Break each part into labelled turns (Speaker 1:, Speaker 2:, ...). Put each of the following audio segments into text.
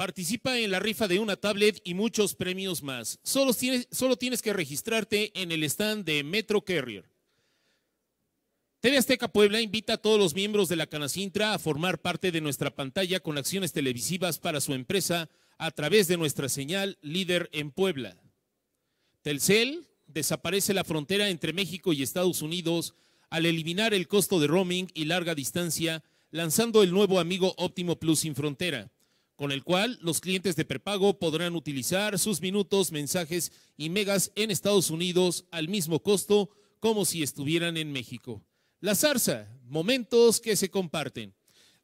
Speaker 1: Participa en la rifa de una tablet y muchos premios más. Solo tienes, solo tienes que registrarte en el stand de Metro Carrier. TV Azteca Puebla invita a todos los miembros de la Canacintra a formar parte de nuestra pantalla con acciones televisivas para su empresa a través de nuestra señal Líder en Puebla. Telcel desaparece la frontera entre México y Estados Unidos al eliminar el costo de roaming y larga distancia, lanzando el nuevo amigo Óptimo Plus sin frontera con el cual los clientes de prepago podrán utilizar sus minutos, mensajes y megas en Estados Unidos al mismo costo como si estuvieran en México. La zarza, momentos que se comparten.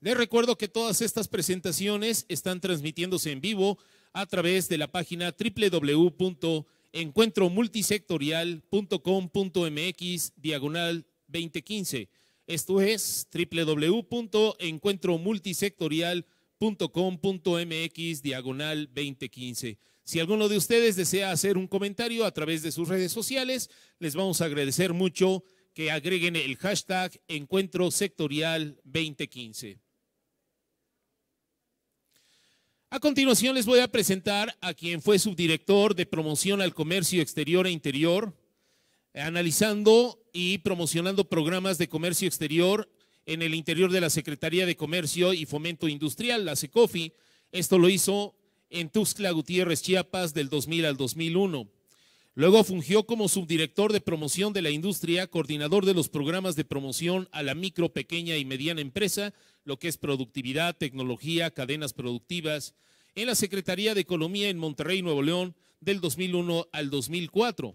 Speaker 1: Les recuerdo que todas estas presentaciones están transmitiéndose en vivo a través de la página www.encuentromultisectorial.com.mx diagonal 2015. Esto es www.encuentromultisectorial.com.mx .com.mx diagonal 2015. Si alguno de ustedes desea hacer un comentario a través de sus redes sociales, les vamos a agradecer mucho que agreguen el hashtag Encuentro Sectorial 2015. A continuación les voy a presentar a quien fue subdirector de promoción al comercio exterior e interior, analizando y promocionando programas de comercio exterior en el interior de la Secretaría de Comercio y Fomento Industrial, la SECOFI. Esto lo hizo en Tuxtla Gutiérrez, Chiapas, del 2000 al 2001. Luego fungió como subdirector de promoción de la industria, coordinador de los programas de promoción a la micro, pequeña y mediana empresa, lo que es productividad, tecnología, cadenas productivas, en la Secretaría de Economía en Monterrey, Nuevo León, del 2001 al 2004.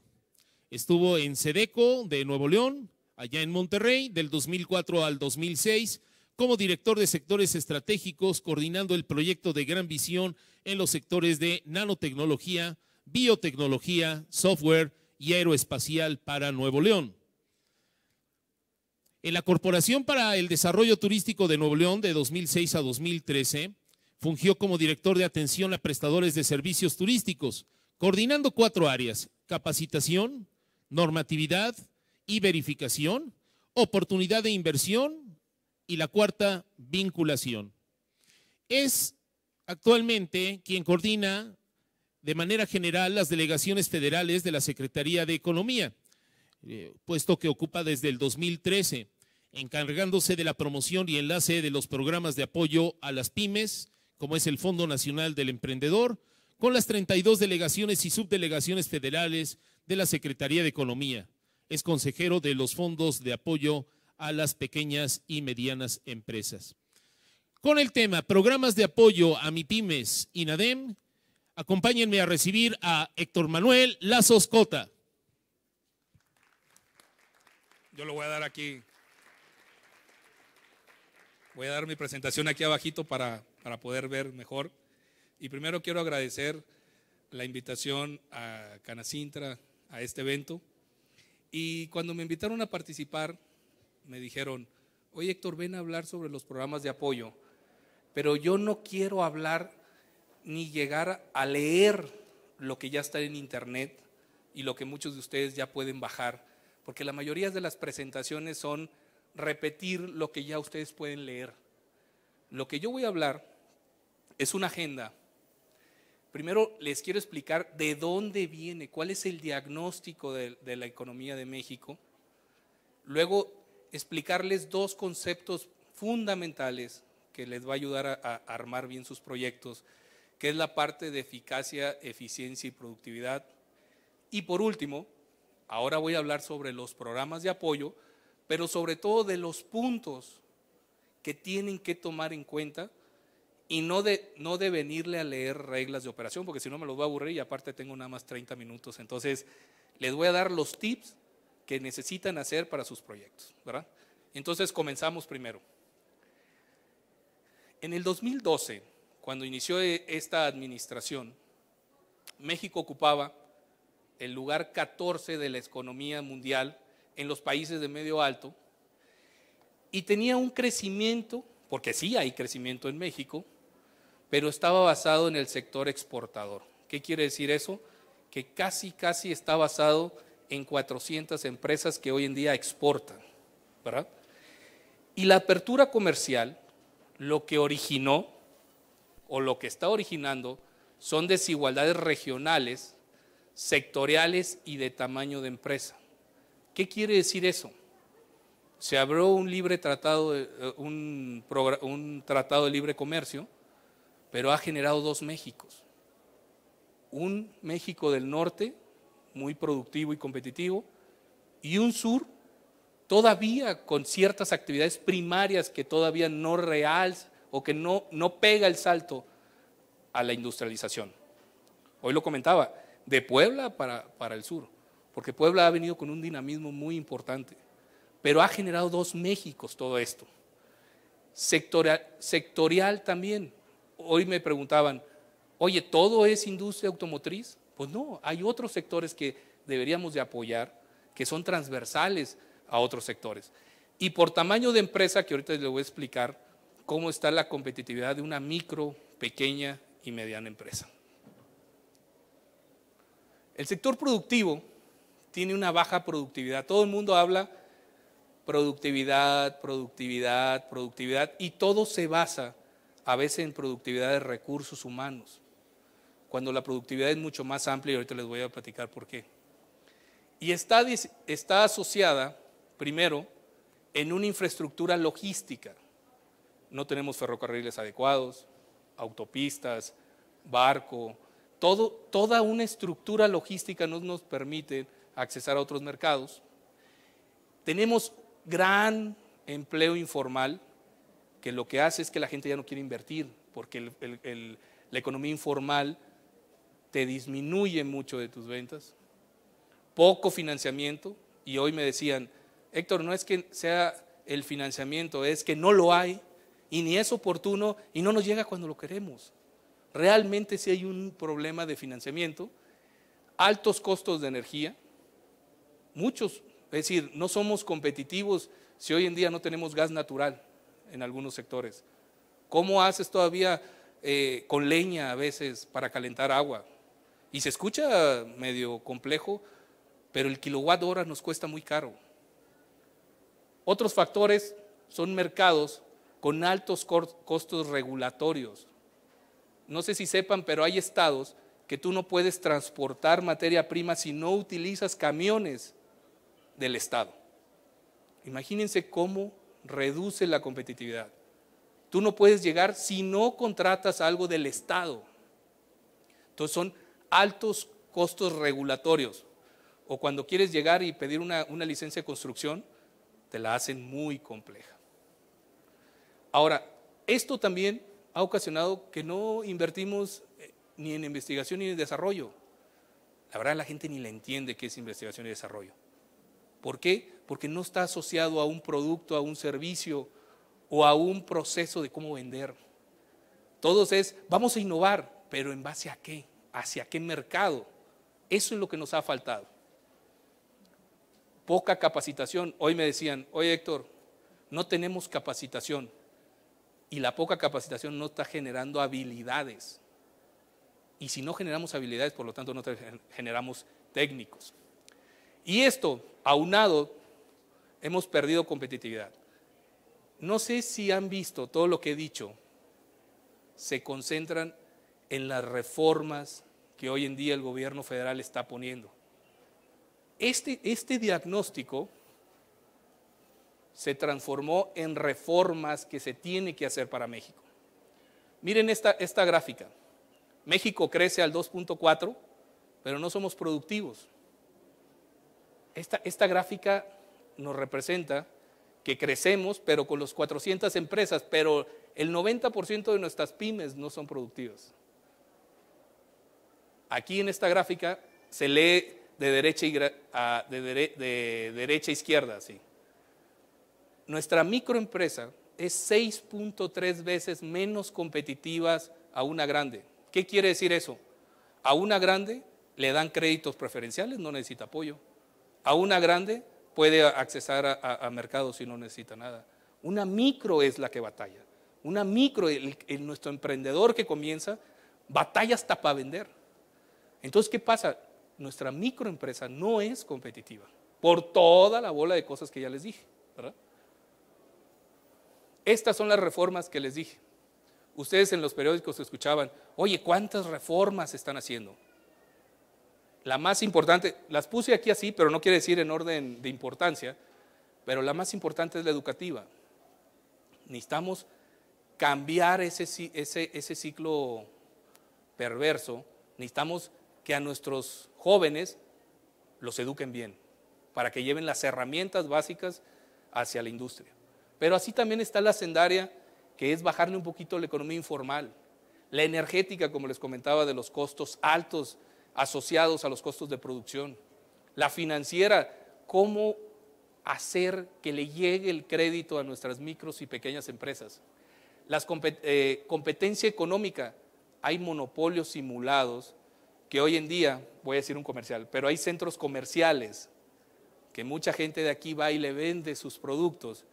Speaker 1: Estuvo en Sedeco de Nuevo León, allá en Monterrey, del 2004 al 2006, como director de sectores estratégicos, coordinando el proyecto de gran visión en los sectores de nanotecnología, biotecnología, software y aeroespacial para Nuevo León. En la Corporación para el Desarrollo Turístico de Nuevo León de 2006 a 2013, fungió como director de atención a prestadores de servicios turísticos, coordinando cuatro áreas, capacitación, normatividad, y verificación, oportunidad de inversión y la cuarta, vinculación. Es actualmente quien coordina de manera general las delegaciones federales de la Secretaría de Economía, eh, puesto que ocupa desde el 2013, encargándose de la promoción y enlace de los programas de apoyo a las pymes, como es el Fondo Nacional del Emprendedor, con las 32 delegaciones y subdelegaciones federales de la Secretaría de Economía, es consejero de los fondos de apoyo a las pequeñas y medianas empresas. Con el tema Programas de apoyo a MIPIMES INADEM, acompáñenme a recibir a Héctor Manuel Lazoscota.
Speaker 2: Yo lo voy a dar aquí. Voy a dar mi presentación aquí abajito para, para poder ver mejor. Y primero quiero agradecer la invitación a Canacintra a este evento. Y cuando me invitaron a participar, me dijeron, oye Héctor, ven a hablar sobre los programas de apoyo, pero yo no quiero hablar ni llegar a leer lo que ya está en internet y lo que muchos de ustedes ya pueden bajar, porque la mayoría de las presentaciones son repetir lo que ya ustedes pueden leer. Lo que yo voy a hablar es una agenda Primero les quiero explicar de dónde viene, cuál es el diagnóstico de, la economía de México. Luego explicarles dos conceptos fundamentales que les va a ayudar a, armar bien sus proyectos, que es la parte de eficacia, eficiencia y productividad. Y por último, ahora voy a hablar sobre los programas de apoyo, pero sobre todo de los puntos que tienen que tomar en cuenta y no de, no de venirle a leer reglas de operación, porque si no me los voy a aburrir y aparte tengo nada más 30 minutos. Entonces, les voy a dar los tips que necesitan hacer para sus proyectos, ¿verdad? Entonces, comenzamos primero. En el 2012, cuando inició e, esta administración, México ocupaba el lugar 14 de la economía mundial en los países de medio alto y tenía un crecimiento, porque sí hay crecimiento en México, pero estaba basado en el sector exportador. ¿Qué quiere decir eso? Que casi, casi está basado en 400 empresas que hoy en día exportan, ¿verdad? Y la apertura comercial lo que originó o lo que está originando son desigualdades regionales, sectoriales y de tamaño de empresa. ¿Qué quiere decir eso? Se abrió un libre tratado, eh, un tratado de libre comercio, pero ha generado dos Méxicos. Un México del norte, muy productivo y competitivo, y un sur todavía con ciertas actividades primarias que todavía no real o que no, no pega el salto a la industrialización. Hoy lo comentaba, de Puebla para, el sur, porque Puebla ha venido con un dinamismo muy importante, pero ha generado dos Méxicos todo esto. sectorial también, hoy me preguntaban, oye, ¿todo es industria automotriz? Pues no, hay otros sectores que deberíamos de apoyar, que son transversales a otros sectores. Y por tamaño de empresa, que ahorita les voy a explicar cómo está la competitividad de una micro, pequeña y mediana empresa. El sector productivo tiene una baja productividad. Todo el mundo habla productividad, productividad, productividad, y todo se basa a veces en productividad de recursos humanos, cuando la productividad es mucho más amplia y ahorita les voy a platicar por qué. Y está, asociada, primero, en una infraestructura logística. No tenemos ferrocarriles adecuados, autopistas, barco, toda una estructura logística no nos permite accesar a otros mercados. Tenemos gran empleo informal, que lo que hace es que la gente ya no quiere invertir, porque la economía informal te disminuye mucho de tus ventas, poco financiamiento, y hoy me decían, Héctor, no es que sea el financiamiento, es que no lo hay, y ni es oportuno, y no nos llega cuando lo queremos. Realmente sí hay un problema de financiamiento, altos costos de energía, muchos, es decir, no somos competitivos si hoy en día no tenemos gas natural en algunos sectores? ¿Cómo haces todavía eh, con leña a veces para calentar agua? Y se escucha medio complejo, pero el kilowatt hora nos cuesta muy caro. Otros factores son mercados con altos costos regulatorios. No sé si sepan, pero hay estados que tú no puedes transportar materia prima si no utilizas camiones del estado. Imagínense cómo reduce la competitividad. Tú no puedes llegar si no contratas algo del Estado. Entonces son altos costos regulatorios. O cuando quieres llegar y pedir una, licencia de construcción, te la hacen muy compleja. Ahora, esto también ha ocasionado que no invertimos eh, ni en investigación ni en desarrollo. La verdad la gente ni la entiende qué es investigación y desarrollo. ¿Por qué? Porque no está asociado a un producto, a un servicio o a un proceso de cómo vender. Todos es, vamos a innovar, pero ¿en base a qué? ¿Hacia qué mercado? Eso es lo que nos ha faltado. Poca capacitación. Hoy me decían, oye Héctor, no tenemos capacitación. Y la poca capacitación no está generando habilidades. Y si no generamos habilidades, por lo tanto no generamos técnicos. Y esto, aunado, hemos perdido competitividad. No sé si han visto todo lo que he dicho. Se concentran en las reformas que hoy en día el gobierno federal está poniendo. Este, este diagnóstico se transformó en reformas que se tiene que hacer para México. Miren esta gráfica. México crece al 2.4, pero no somos productivos. Esta, gráfica nos representa que crecemos, pero con los 400 empresas, pero el 90% de nuestras pymes no son productivas. Aquí en esta gráfica se lee de derecha, a, izquierda, así. Nuestra microempresa es 6.3 veces menos competitivas a una grande. ¿Qué quiere decir eso? A una grande le dan créditos preferenciales, no necesita apoyo a una grande puede accesar a, mercados si no necesita nada. Una micro es la que batalla. Una micro, nuestro emprendedor que comienza, batalla hasta para vender. Entonces, ¿qué pasa? Nuestra microempresa no es competitiva por toda la bola de cosas que ya les dije. Estas son las reformas que les dije. Ustedes en los periódicos escuchaban, oye, ¿cuántas reformas están haciendo? La más importante, las puse aquí así, pero no quiere decir en orden de importancia, pero la más importante es la educativa. Necesitamos cambiar ese, ciclo perverso, necesitamos que a nuestros jóvenes los eduquen bien, para que lleven las herramientas básicas hacia la industria. Pero así también está la sendaria, que es bajarle un poquito la economía informal, la energética, como les comentaba, de los costos altos asociados a los costos de producción. La financiera, cómo hacer que le llegue el crédito a nuestras micros y pequeñas empresas. La eh, competencia económica, hay monopolios simulados que hoy en día, voy a decir un comercial, pero hay centros comerciales que mucha gente de aquí va y le vende sus productos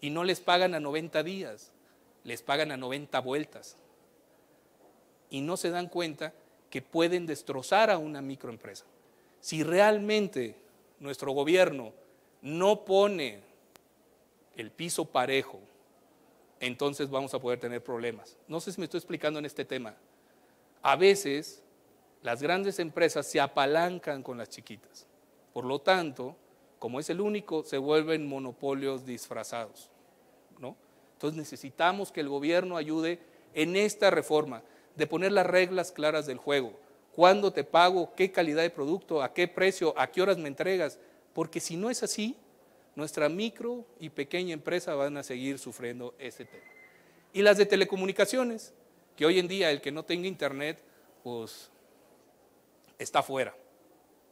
Speaker 2: y no les pagan a 90 días, les pagan a 90 vueltas. Y no se dan cuenta que pueden destrozar a una microempresa. Si realmente nuestro gobierno no pone el piso parejo, entonces vamos a poder tener problemas. No sé si me estoy explicando en este tema. A veces las grandes empresas se apalancan con las chiquitas. Por lo tanto, como es el único, se vuelven monopolios disfrazados. ¿no? Entonces necesitamos que el gobierno ayude en esta reforma de poner las reglas claras del juego. ¿Cuándo te pago? ¿Qué calidad de producto? ¿A qué precio? ¿A qué horas me entregas? Porque si no es así, nuestra micro y pequeña empresa van a seguir sufriendo ese tema. Y las de telecomunicaciones, que hoy en día el que no tenga internet, pues está fuera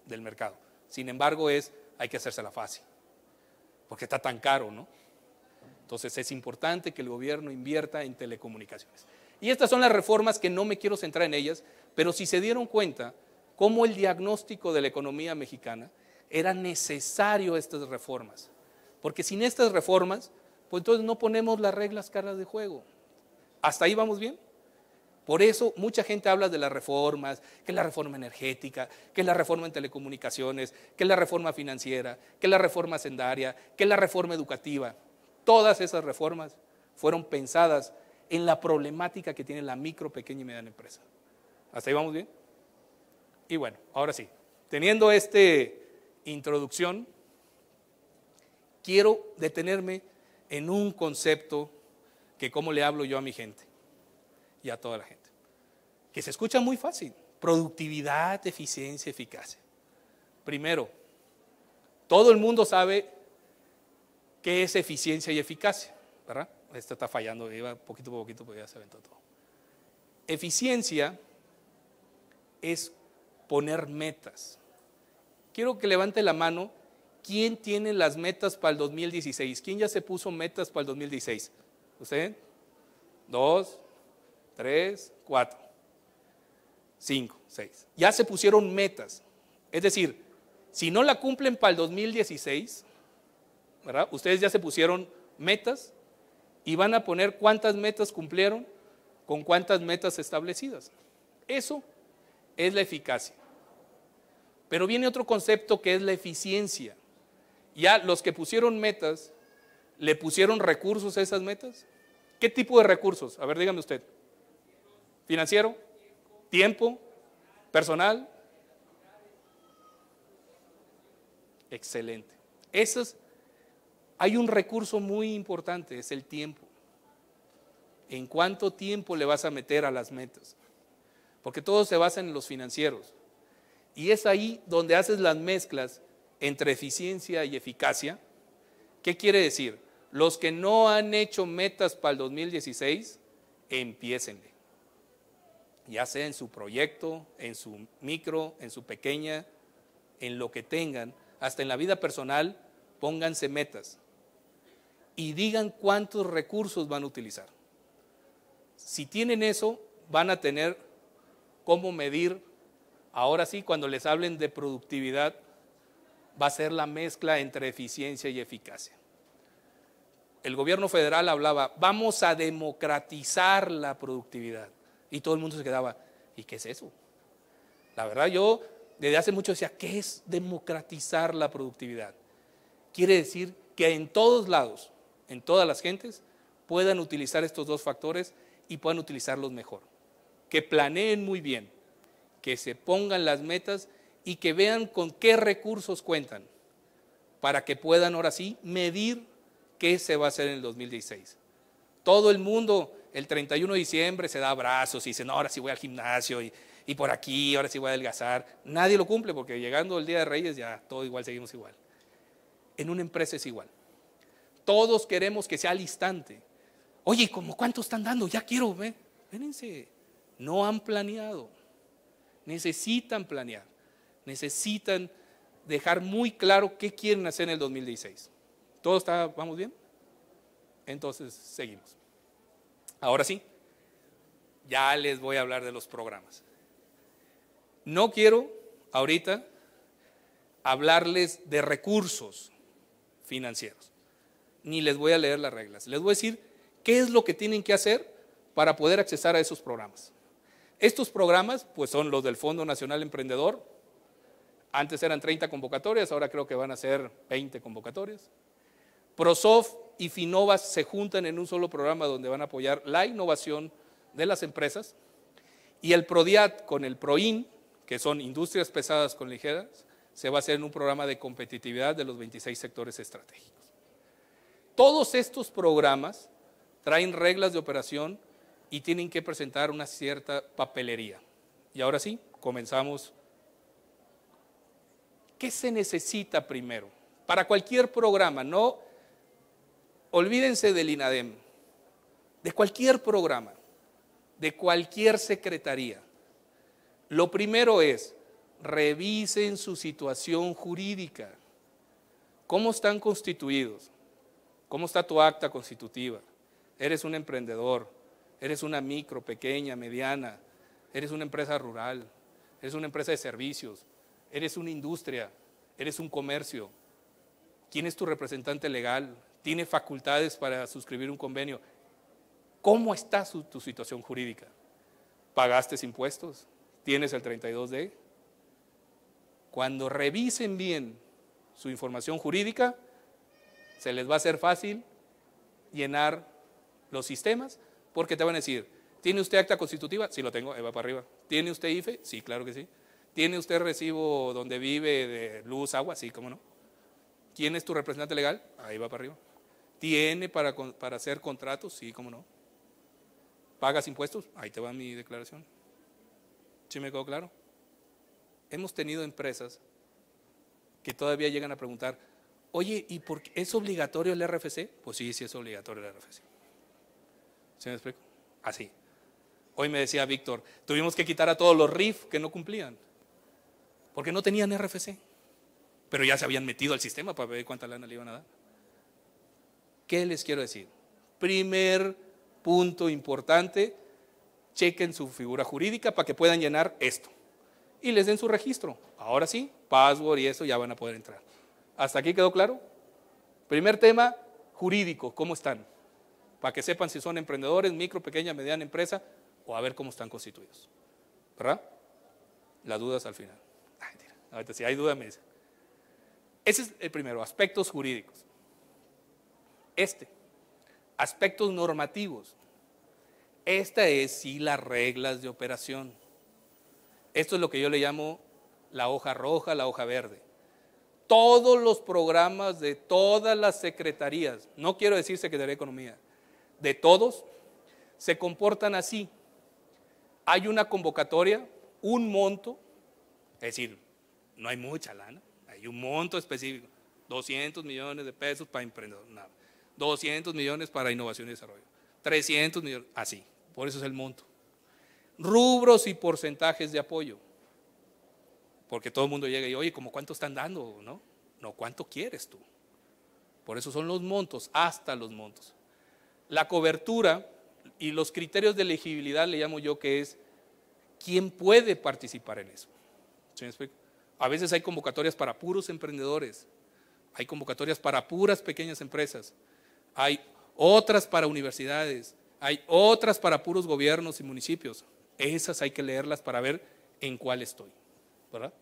Speaker 2: del mercado. Sin embargo, es, hay que hacerse la fácil, porque está tan caro, ¿no? Entonces es importante que el gobierno invierta en telecomunicaciones. Y estas son las reformas que no me quiero centrar en ellas, pero si se dieron cuenta cómo el diagnóstico de la economía mexicana era necesario estas reformas. Porque sin estas reformas, pues entonces no ponemos las reglas caras de juego. ¿Hasta ahí vamos bien? Por eso mucha gente habla de las reformas, que es la reforma energética, que es la reforma en telecomunicaciones, que es la reforma financiera, que es la reforma sendaria, que es la reforma educativa. Todas esas reformas fueron pensadas en la problemática que tiene la micro, pequeña y mediana empresa. ¿Hasta ahí vamos bien? Y bueno, ahora sí, teniendo esta introducción, quiero detenerme en un concepto que cómo le hablo yo a mi gente y a toda la gente, que se escucha muy fácil, productividad, eficiencia, eficacia. Primero, todo el mundo sabe qué es eficiencia y eficacia, ¿verdad? esta está fallando, iba poquito a poquito, porque ya se aventó todo. Eficiencia es poner metas. Quiero que levante la mano. ¿Quién tiene las metas para el 2016? ¿Quién ya se puso metas para el 2016? ¿Usted? Dos, tres, cuatro, cinco, seis. Ya se pusieron metas. Es decir, si no la cumplen para el 2016, ¿verdad? Ustedes ya se pusieron metas y van a poner cuántas metas cumplieron con cuántas metas establecidas. Eso es la eficacia. Pero viene otro concepto que es la eficiencia. Ya los que pusieron metas, ¿le pusieron recursos a esas metas? ¿Qué tipo de recursos? A ver, dígame usted. ¿Financiero? ¿Tiempo? ¿Personal? Excelente. Esas hay un recurso muy importante, es el tiempo. ¿En cuánto tiempo le vas a meter a las metas? Porque todo se basa en los financieros. Y es ahí donde haces las mezclas entre eficiencia y eficacia. ¿Qué quiere decir? Los que no han hecho metas para el 2016, empiecenle. Ya sea en su proyecto, en su micro, en su pequeña, en lo que tengan, hasta en la vida personal, pónganse metas y digan cuántos recursos van a utilizar. Si tienen eso, van a tener cómo medir. Ahora sí, cuando les hablen de productividad, va a ser la mezcla entre eficiencia y eficacia. El gobierno federal hablaba, vamos a democratizar la productividad. Y todo el mundo se quedaba, ¿y qué es eso? La verdad yo desde hace mucho decía, ¿qué es democratizar la productividad? Quiere decir que en todos lados, en todas las gentes puedan utilizar estos dos factores y puedan utilizarlos mejor. Que planeen muy bien, que se pongan las metas y que vean con qué recursos cuentan para que puedan ahora sí medir qué se va a hacer en el 2016. Todo el mundo el 31 de diciembre se da abrazos y dice, ahora sí voy al gimnasio y, y por aquí, ahora sí voy a adelgazar. Nadie lo cumple porque llegando el Día de Reyes ya todo igual, seguimos igual. En una empresa es igual. Todos queremos que sea al instante. Oye, ¿cómo cuánto están dando? Ya quiero, ver. vénense. No han planeado. Necesitan planear. Necesitan dejar muy claro qué quieren hacer en el 2016. ¿Todo está, vamos bien? Entonces, seguimos. Ahora sí, ya les voy a hablar de los programas. No quiero ahorita hablarles de recursos financieros ni les voy a leer las reglas. Les voy a decir qué es lo que tienen que hacer para poder accesar a esos programas. Estos programas, pues son los del Fondo Nacional Emprendedor. Antes eran 30 convocatorias, ahora creo que van a ser 20 convocatorias. ProSoft y Finovas se juntan en un solo programa donde van a apoyar la innovación de las empresas. Y el PRODIAT con el PROIN, que son industrias pesadas con ligeras, se va a hacer en un programa de competitividad de los 26 sectores estratégicos. Todos estos programas traen reglas de operación y tienen que presentar una cierta papelería. Y ahora sí, comenzamos. ¿Qué se necesita primero? Para cualquier programa, no olvídense del INADEM, de cualquier programa, de cualquier secretaría. Lo primero es, revisen su situación jurídica, cómo están constituidos, ¿Cómo está tu acta constitutiva? Eres un emprendedor, eres una micro, pequeña, mediana, eres una empresa rural, eres una empresa de servicios, eres una industria, eres un comercio. ¿Quién es tu representante legal? ¿Tiene facultades para suscribir un convenio? ¿Cómo está su, tu situación jurídica? ¿Pagaste impuestos? ¿Tienes el 32D? Cuando revisen bien su información jurídica, se les va a hacer fácil llenar los sistemas porque te van a decir, ¿tiene usted acta constitutiva? Sí, lo tengo, ahí va para arriba. ¿Tiene usted IFE? Sí, claro que sí. ¿Tiene usted recibo donde vive de luz, agua? Sí, cómo no. ¿Quién es tu representante legal? Ahí va para arriba. ¿Tiene para, para hacer contratos? Sí, cómo no. ¿Pagas impuestos? Ahí te va mi declaración. ¿Sí me quedó claro? Hemos tenido empresas que todavía llegan a preguntar, Oye, ¿y por es obligatorio el RFC? Pues sí, sí es obligatorio el RFC. ¿Se me explico? Así. Hoy me decía Víctor, tuvimos que quitar a todos los RIF que no cumplían, porque no tenían RFC, pero ya se habían metido al sistema para ver cuánta lana le iban a dar. ¿Qué les quiero decir? Primer punto importante, chequen su figura jurídica para que puedan llenar esto y les den su registro. Ahora sí, password y eso ya van a poder entrar. ¿Hasta aquí quedó claro? Primer tema, jurídico, ¿cómo están? Para que sepan si son emprendedores, micro, pequeña, mediana empresa, o a ver cómo están constituidos. ¿Verdad? Las dudas al final. Ay, tira. si hay duda me dicen. Ese es el primero, aspectos jurídicos. Este, aspectos normativos. Esta es sí las reglas de operación. Esto es lo que yo le llamo la hoja roja, la hoja verde todos los programas de todas las secretarías, no quiero decir Secretaría de Economía, de todos, se comportan así. Hay una convocatoria, un monto, es decir, no hay mucha lana, hay un monto específico, 200 millones de pesos para emprendedores, 200 millones para innovación y desarrollo, 300 millones, así, por eso es el monto. Rubros y porcentajes de apoyo. Porque todo el mundo llega y, oye, ¿como cuánto están dando? No, no, ¿cuánto quieres tú? Por eso son los montos, hasta los montos. La cobertura y los criterios de elegibilidad le llamo yo que es quién puede participar en eso. A veces hay convocatorias para puros emprendedores, hay convocatorias para puras pequeñas empresas, hay otras para universidades, hay otras para puros gobiernos y municipios. Esas hay que leerlas para ver en cuál estoy. ¿verdad?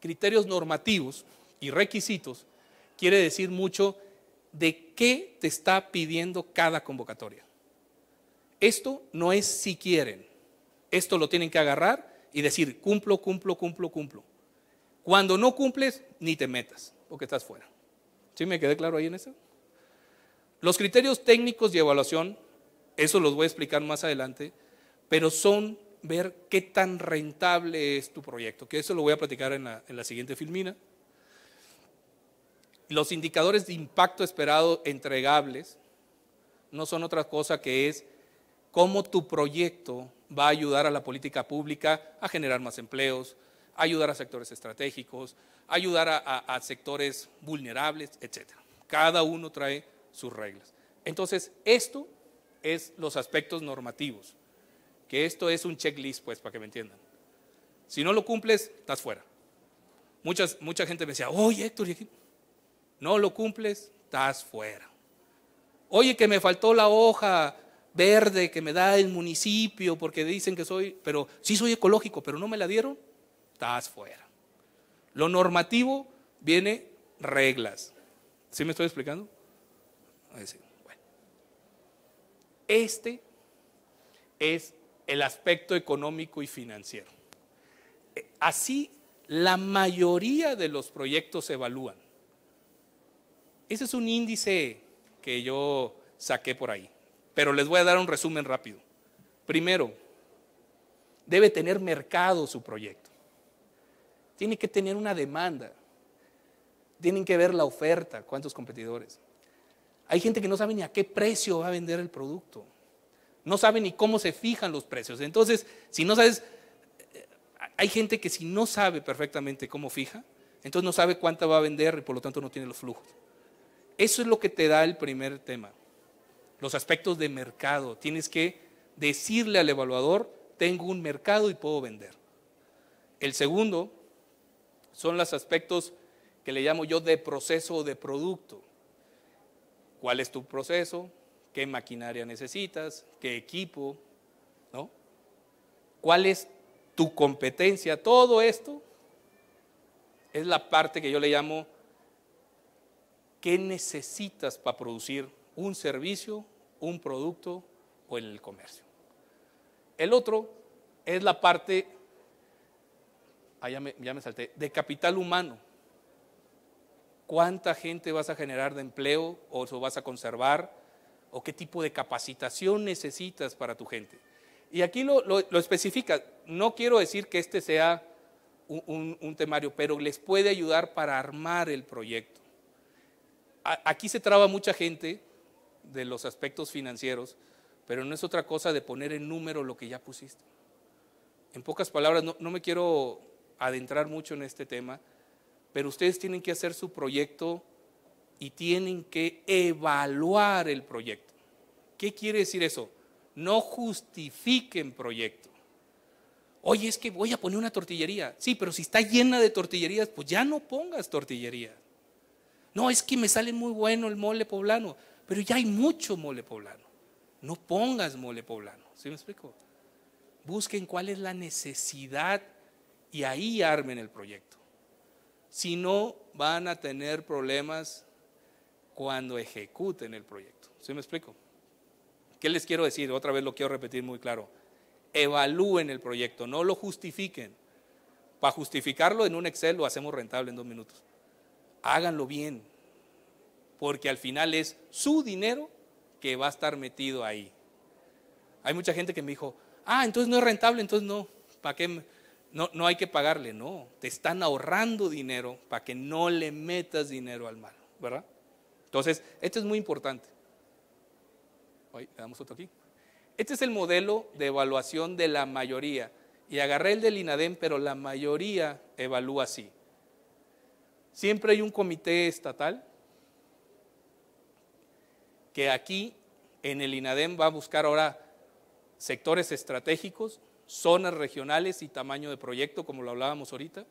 Speaker 2: Criterios normativos y requisitos quiere decir mucho de qué te está pidiendo cada convocatoria. Esto no es si quieren, esto lo tienen que agarrar y decir cumplo, cumplo, cumplo, cumplo. Cuando no cumples, ni te metas, porque estás fuera. ¿Sí me quedé claro ahí en eso? Los criterios técnicos de evaluación, eso los voy a explicar más adelante, pero son ver qué tan rentable es tu proyecto, que eso lo voy a platicar en la, siguiente filmina. Los indicadores de impacto esperado entregables no son otra cosa que es cómo tu proyecto va a ayudar a la política pública a generar más empleos, ayudar a sectores estratégicos, ayudar a, a sectores vulnerables, etc. Cada uno trae sus reglas. Entonces, esto es los aspectos normativos que esto es un checklist, pues, para que me entiendan. Si no lo cumples, estás fuera. mucha gente me decía, oye Héctor, no lo cumples, estás fuera. Oye, que me faltó la hoja verde que me da el municipio porque dicen que soy, pero sí soy ecológico, pero no me la dieron, estás fuera. Lo normativo viene reglas. ¿Sí me estoy explicando? Bueno. Este es el aspecto económico y financiero. Eh, así la mayoría de los proyectos se evalúan. Ese es un índice que yo saqué por ahí, pero les voy a dar un resumen rápido. Primero, debe tener mercado su proyecto. Tiene que tener una demanda. Tienen que ver la oferta, cuántos competidores. Hay gente que no sabe ni a qué precio va a vender el producto no sabe ni cómo se fijan los precios. Entonces, si no sabes, eh, hay gente que si no sabe perfectamente cómo fija, entonces no sabe cuánta va a vender y por lo tanto no tiene los flujos. Eso es lo que te da el primer tema. Los aspectos de mercado. Tienes que decirle al evaluador, tengo un mercado y puedo vender. El segundo son los aspectos que le llamo yo de proceso o de producto. ¿Cuál es tu proceso? qué maquinaria necesitas, qué equipo, ¿no? ¿Cuál es tu competencia? Todo esto es la parte que yo le llamo qué necesitas para producir un servicio, un producto o el comercio. El otro es la parte, ah, ya me salté, de capital humano. ¿Cuánta gente vas a generar de empleo o vas a conservar? o qué tipo de capacitación necesitas para tu gente. Y aquí lo, lo, especifica. No quiero decir que este sea un, temario, pero les puede ayudar para armar el proyecto. aquí se traba mucha gente de los aspectos financieros, pero no es otra cosa de poner en número lo que ya pusiste. En pocas palabras, no me quiero adentrar mucho en este tema, pero ustedes tienen que hacer su proyecto y tienen que evaluar el proyecto. ¿Qué quiere decir eso? No justifiquen proyecto. Oye, es que voy a poner una tortillería. Sí, pero si está llena de tortillerías, pues ya no pongas tortillería. No, es que me sale muy bueno el mole poblano, pero ya hay mucho mole poblano. No pongas mole poblano. ¿Sí me explico? Busquen cuál es la necesidad y ahí armen el proyecto. Si no, van a tener problemas cuando ejecuten el proyecto. ¿Sí me explico? ¿Qué les quiero decir? Otra vez lo quiero repetir muy claro. Evalúen el proyecto, no lo justifiquen. Para justificarlo en un Excel lo hacemos rentable en dos minutos. Háganlo bien, porque al final es su dinero que va a estar metido ahí. Hay mucha gente que me dijo, ah, entonces no es rentable, entonces no, ¿para qué? No, no hay que pagarle, no. Te están ahorrando dinero para que no le metas dinero al malo, ¿verdad? Entonces, esto es muy importante. Este es el modelo de evaluación de la mayoría. Y agarré el del INADEM, pero la mayoría evalúa así. Siempre hay un comité estatal que aquí en el INADEM va a buscar ahora sectores estratégicos, zonas regionales y tamaño de proyecto, como lo hablábamos ahorita.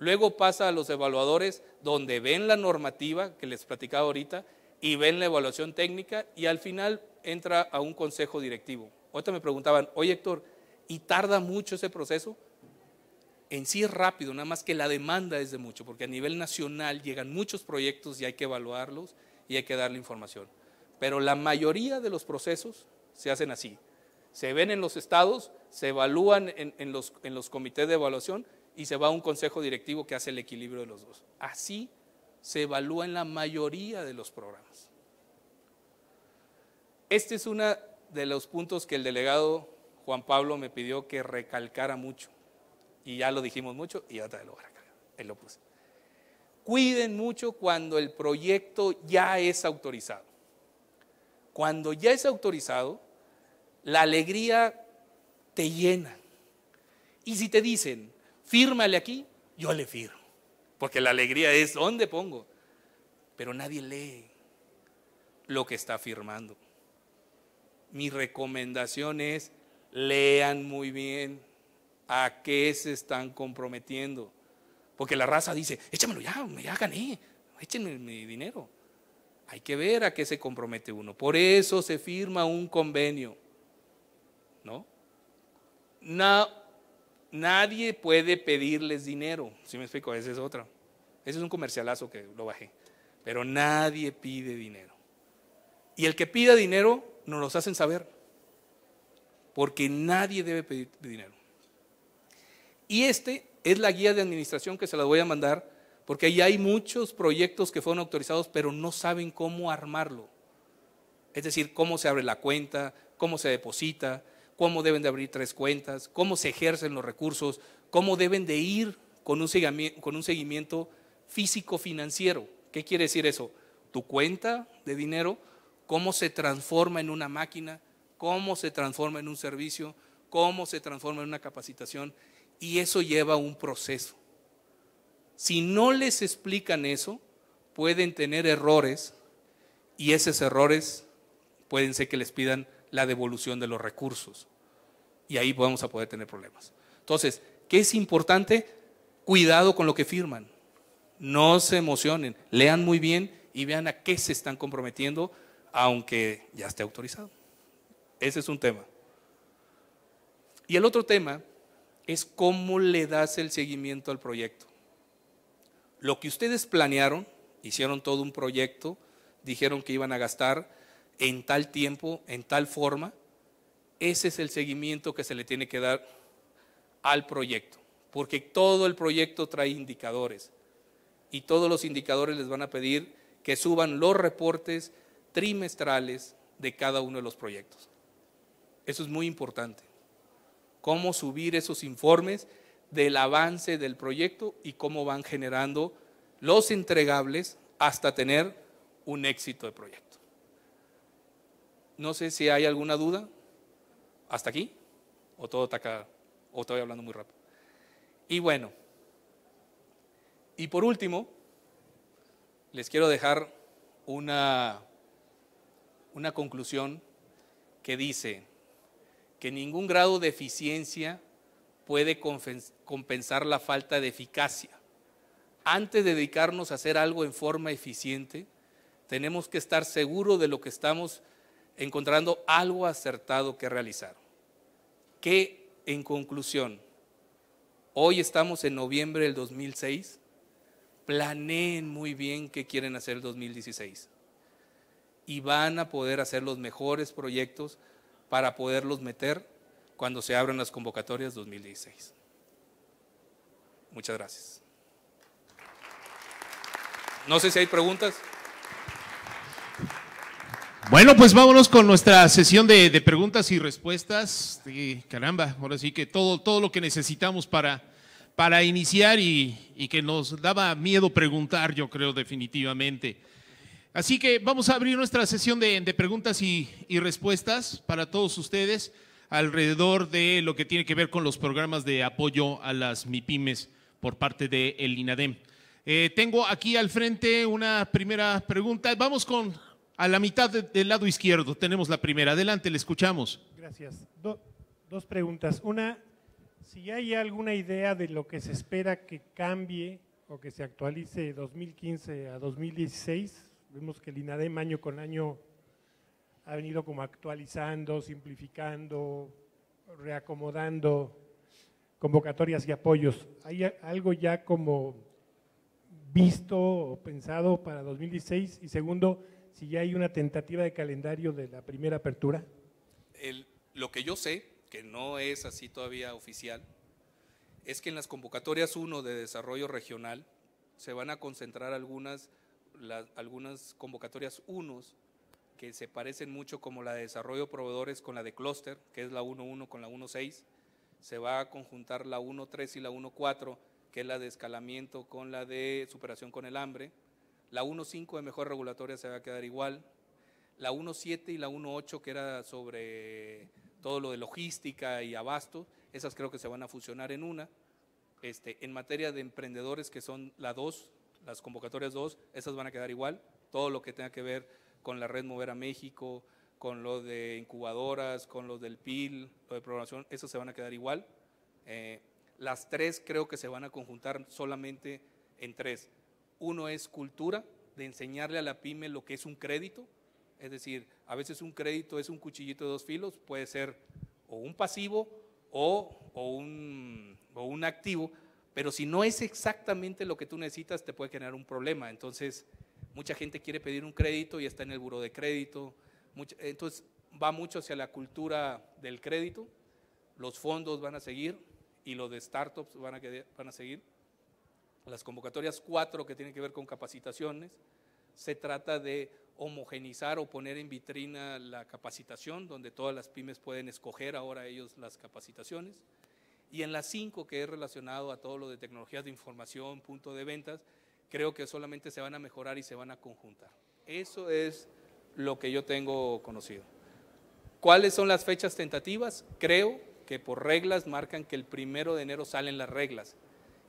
Speaker 2: Luego pasa a los evaluadores donde ven la normativa que les platicaba ahorita y ven la evaluación técnica y al final entra a un consejo directivo. Ahorita me preguntaban, oye Héctor, ¿y tarda mucho ese proceso? En sí es rápido, nada más que la demanda es de mucho, porque a nivel nacional llegan muchos proyectos y hay que evaluarlos y hay que darle información. Pero la mayoría de los procesos se hacen así. Se ven en los estados, se evalúan en, en los comités de evaluación y se va a un consejo directivo que hace el equilibrio de los dos. Así se evalúa en la mayoría de los programas. Este es uno de los puntos que el delegado Juan Pablo me pidió que recalcara mucho. Y ya lo dijimos mucho y ya te lo voy a recalcar. Él lo puse. Cuiden mucho cuando el proyecto ya es autorizado. Cuando ya es autorizado, la alegría te llena. Y si te dicen, fírmale aquí, yo le firmo. Porque la alegría es, ¿dónde pongo? Pero nadie lee lo que está firmando. Mi recomendación es, lean muy bien a qué se están comprometiendo. Porque la raza dice, échamelo ya, ya gané, échenme mi dinero. Hay que ver a qué se compromete uno. Por eso se firma un convenio. ¿No? no nadie puede pedirles dinero. Si me explico? esa es otra. Ese es un comercialazo que lo bajé. Pero nadie pide dinero. Y el que pida dinero, nos los hacen saber. Porque nadie debe pedir dinero. Y este es la guía de administración que se la voy a mandar, porque ahí hay muchos proyectos que fueron autorizados, pero no saben cómo armarlo. Es decir, cómo se abre la cuenta, cómo se deposita, cómo deben de abrir tres cuentas, cómo se ejercen los recursos, cómo deben de ir con un seguimiento, físico financiero. ¿Qué quiere decir eso? Tu cuenta de dinero, cómo se transforma en una máquina, cómo se transforma en un servicio, cómo se transforma en una capacitación, y eso lleva un proceso. Si no les explican eso, pueden tener errores y esos errores pueden ser que les pidan la devolución de los recursos. Y ahí vamos a poder tener problemas. Entonces, ¿qué es importante? Cuidado con lo que firman. No se emocionen, lean muy bien y vean a qué se están comprometiendo, aunque ya esté autorizado. Ese es un tema. Y el otro tema es cómo le das el seguimiento al proyecto. Lo que ustedes planearon, hicieron todo un proyecto, dijeron que iban a gastar en tal tiempo, en tal forma. Ese es el seguimiento que se le tiene que dar al proyecto, porque todo el proyecto trae indicadores y todos los indicadores les van a pedir que suban los reportes trimestrales de cada uno de los proyectos. Eso es muy importante. Cómo subir esos informes del avance del proyecto y cómo van generando los entregables hasta tener un éxito de proyecto. No sé si hay alguna duda. ¿Hasta aquí? ¿O todo está acá? ¿O estoy hablando muy rápido? Y bueno, y por último, les quiero dejar una, una conclusión que dice que ningún grado de eficiencia puede compensar la falta de eficacia. Antes de dedicarnos a hacer algo en forma eficiente, tenemos que estar seguros de lo que estamos encontrando algo acertado que realizar. Que en conclusión, hoy estamos en noviembre del 2006, planeen muy bien qué quieren hacer el 2016 y van a poder hacer los mejores proyectos para poderlos meter cuando se abran las convocatorias 2016. Muchas gracias. No sé si hay preguntas.
Speaker 1: Bueno, pues vámonos con nuestra sesión de, preguntas y respuestas. caramba, ahora sí que todo, todo lo que necesitamos para, para iniciar y, que nos daba miedo preguntar, yo creo definitivamente. Así que vamos a abrir nuestra sesión de, preguntas y, respuestas para todos ustedes alrededor de lo que tiene que ver con los programas de apoyo a las MIPIMES por parte del INADEM. Eh, tengo aquí al frente una primera pregunta. Vamos con a la mitad del lado izquierdo tenemos la primera. Adelante, le escuchamos. Gracias. dos preguntas. Una, si hay alguna idea de lo que se espera que cambie o que se actualice 2015 a 2016. Vemos que el INADEM año con año ha venido como actualizando, simplificando, reacomodando convocatorias y apoyos. ¿Hay algo ya como visto o pensado para 2016? Y segundo, si ya hay una tentativa de calendario de la primera apertura?
Speaker 2: lo que yo sé, que no es así todavía oficial, es que en las convocatorias 1 de desarrollo regional se van a concentrar algunas, algunas convocatorias 1 que se parecen mucho como la de desarrollo proveedores con la de clúster, que es la 1.1 con la 1.6, se va a conjuntar la 1.3 y la 1.4, que es la de escalamiento con la de superación con el hambre, la 1.5 de mejor regulatoria se va a quedar igual. La 1.7 y la 1.8, que era sobre todo lo de logística y abasto, esas creo que se van a fusionar en una. Este, en materia de emprendedores, que son la 2, las convocatorias 2, esas van a quedar igual. Todo lo que tenga que ver con la red Mover a México, con lo de incubadoras, con lo del PIL, lo de programación, esas se van a quedar igual. Eh, las tres creo que se van a conjuntar solamente en tres. Uno es cultura, de enseñarle a la pyme lo que es un crédito. Es decir, a veces un crédito es un cuchillito de dos filos, puede ser o un pasivo o, un, activo, pero si no es exactamente lo que tú necesitas, te puede generar un problema. Entonces, mucha gente quiere pedir un crédito y está en el buro de crédito. entonces, va mucho hacia la cultura del crédito. Los fondos van a seguir y los de startups van a seguir las convocatorias 4 que tienen que ver con capacitaciones, se trata de homogenizar o poner en vitrina la capacitación, donde todas las pymes pueden escoger ahora ellos las capacitaciones. Y en las cinco que es relacionado a todo lo de tecnologías de información, punto de ventas, creo que solamente se van a mejorar y se van a conjuntar. Eso es lo que yo tengo conocido. ¿Cuáles son las fechas tentativas? Creo que por reglas marcan que el primero de enero salen las reglas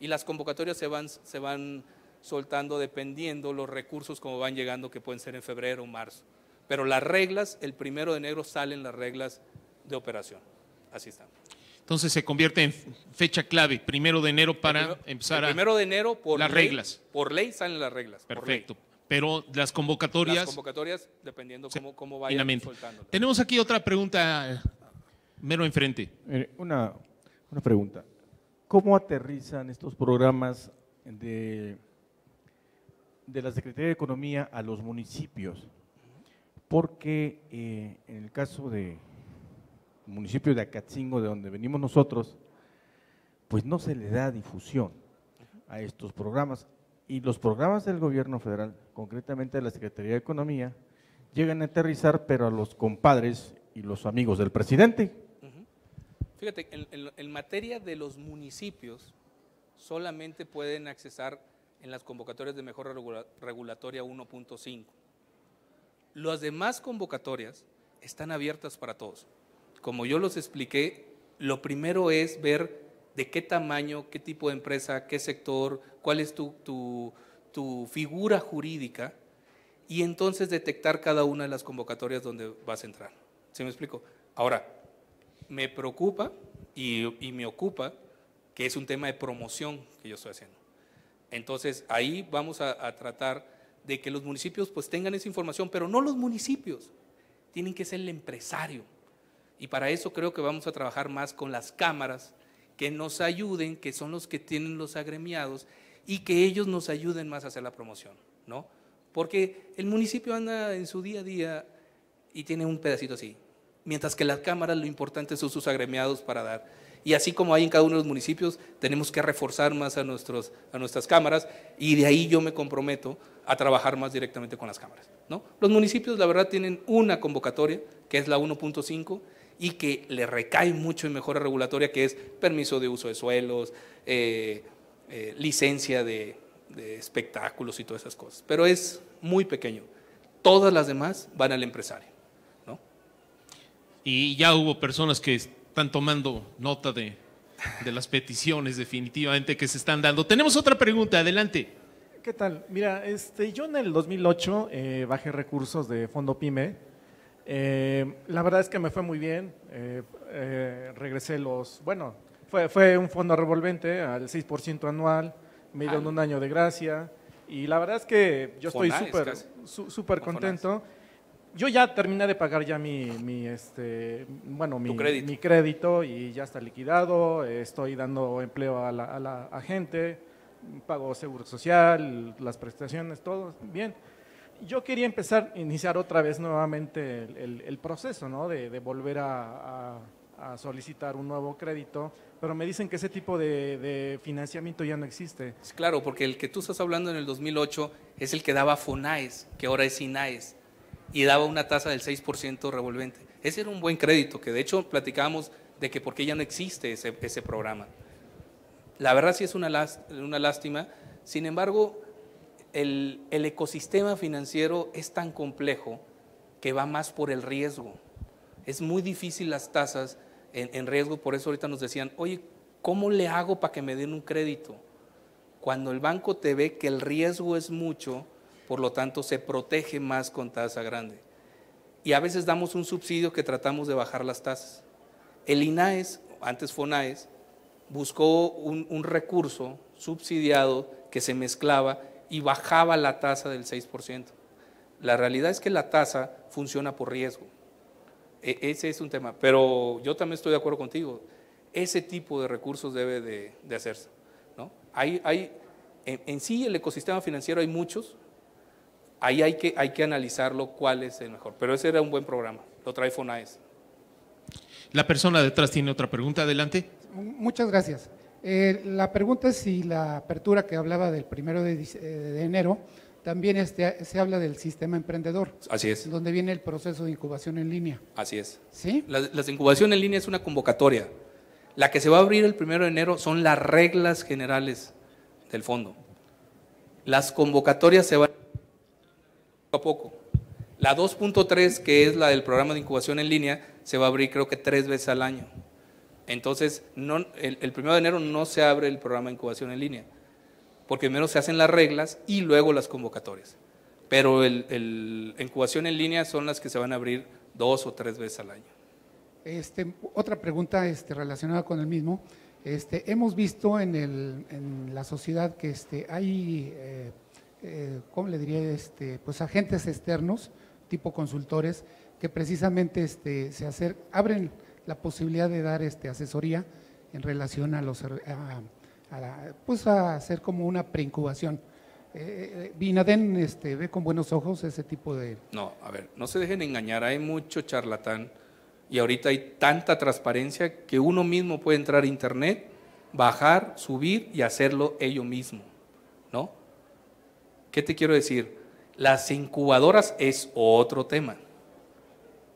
Speaker 2: y las convocatorias se van, se van soltando dependiendo los recursos como van llegando, que pueden ser en febrero o marzo. Pero las reglas, el primero de enero salen las reglas de operación. Así está.
Speaker 1: Entonces se convierte en fecha clave, primero de enero para empezar a... Primero de enero por las ley, reglas.
Speaker 2: Por ley salen las reglas. Perfecto.
Speaker 1: Pero las convocatorias... Las convocatorias,
Speaker 2: dependiendo cómo, cómo vayan soltando.
Speaker 1: Tenemos aquí otra pregunta, eh, mero enfrente. Eh, una pregunta.
Speaker 2: ¿Cómo aterrizan
Speaker 1: estos programas de, de la Secretaría de Economía a los municipios?
Speaker 2: Porque eh, en el caso de municipio de Acatzingo, de donde venimos nosotros, pues no se le da difusión a estos programas. Y los programas del gobierno federal, concretamente de la Secretaría
Speaker 1: de Economía, llegan a aterrizar, pero a los compadres y los amigos del presidente,
Speaker 2: Fíjate, en, materia de los municipios, solamente pueden accesar en las convocatorias de mejora regulatoria 1.5. Las demás convocatorias están abiertas para todos. Como yo los expliqué, lo primero es ver de qué tamaño, qué tipo de empresa, qué sector, cuál es tu, tu, tu figura jurídica y entonces detectar cada una de las convocatorias donde vas a entrar. ¿Se me explico? Ahora, me preocupa y, me ocupa que es un tema de promoción que yo estoy haciendo. Entonces ahí vamos a, tratar de que los municipios pues tengan esa información, pero no los municipios, tienen que ser el empresario. Y para eso creo que vamos a trabajar más con las cámaras que nos ayuden, que son los que tienen los agremiados y que ellos nos ayuden más a hacer la promoción, ¿no? Porque el municipio anda en su día a día y tiene un pedacito así, mientras que las cámaras lo importante son sus agremiados para dar. Y así como hay en cada uno de los municipios, tenemos que reforzar más a, nuestros, a nuestras cámaras y de ahí yo me comprometo a trabajar más directamente con las cámaras. ¿no? Los municipios, la verdad, tienen una convocatoria, que es la 1.5, y que le recae mucho en mejora regulatoria, que es permiso de uso de suelos, eh, eh, licencia de espectáculos y todas esas cosas. Pero es muy pequeño. Todas las demás van al empresario.
Speaker 1: Y ya hubo personas que están tomando nota de, las peticiones definitivamente que se están dando. Tenemos otra pregunta, adelante. ¿Qué tal? Mira, este, yo en el 2008 eh, bajé recursos de Fondo Pyme. Eh, la verdad es que me fue muy bien. Eh, eh, regresé los, bueno, fue, fue un fondo revolvente al 6% anual, me dieron ah. un año de gracia y la verdad es que yo estoy súper contento. Yo ya terminé de pagar ya mi, este, bueno, mi crédito. y ya está liquidado, estoy dando empleo a la, gente, pago seguro social, las prestaciones, todo bien. Yo quería empezar, iniciar otra vez nuevamente el, proceso, ¿no? De, volver a, solicitar un nuevo crédito, pero me dicen que ese tipo de, de financiamiento ya no existe.
Speaker 2: Claro, porque el que tú estás hablando en el 2008 es el que daba FUNAES, que ahora es INAES y daba una tasa del 6% revolvente. Ese era un buen crédito, que de hecho platicábamos de que porque ya no existe ese, programa. La verdad sí es una, lástima, sin embargo, el, ecosistema financiero es tan complejo que va más por el riesgo. Es muy difícil las tasas en, en, riesgo, por eso ahorita nos decían, oye, ¿cómo le hago para que me den un crédito? Cuando el banco te ve que el riesgo es mucho, por lo tanto se protege más con tasa grande. Y a veces damos un subsidio que tratamos de bajar las tasas. El INAES, antes FONAES, buscó un, recurso subsidiado que se mezclaba y bajaba la tasa del 6%. La realidad es que la tasa funciona por riesgo. E, ese es un tema, pero yo también estoy de acuerdo contigo. Ese tipo de recursos debe de, hacerse. ¿no? Hay, hay, en sí el ecosistema financiero hay muchos, Ahí hay que, analizarlo cuál es el mejor. Pero ese era un buen programa, lo trae FONAES.
Speaker 1: La persona detrás tiene otra pregunta, adelante.
Speaker 2: Muchas gracias. Eh, la pregunta es si la apertura que hablaba del primero de, eh, enero, también este, se habla del sistema emprendedor. Así es. Donde viene el proceso de incubación en línea. Así es. ¿Sí? La, la incubación en línea es una convocatoria. La que se va a abrir el primero de enero son las reglas generales del fondo. Las convocatorias se van a poco. La 2.3, que es la del programa de incubación en línea, se va a abrir creo que tres veces al año. Entonces, no, el, primero de enero no se abre el programa de incubación en línea, porque primero se hacen las reglas y luego las convocatorias. Pero el, incubación en línea son las que se van a abrir dos o tres veces al año. Este, otra pregunta este, relacionada con el mismo. Este, hemos visto en, la sociedad que este, hay eh, eh, ¿cómo le diría? Este, pues agentes externos, tipo consultores, que precisamente este, se hacer, abren la posibilidad de dar este, asesoría en relación a los er, pues a hacer como una preincubación. Eh, eh, eh este, ve con buenos ojos ese tipo de… No, a ver, no se dejen engañar, hay mucho charlatán y ahorita hay tanta transparencia que uno mismo puede entrar a internet, bajar, subir y hacerlo ello mismo, ¿no? ¿Qué te quiero decir? Las incubadoras es otro tema.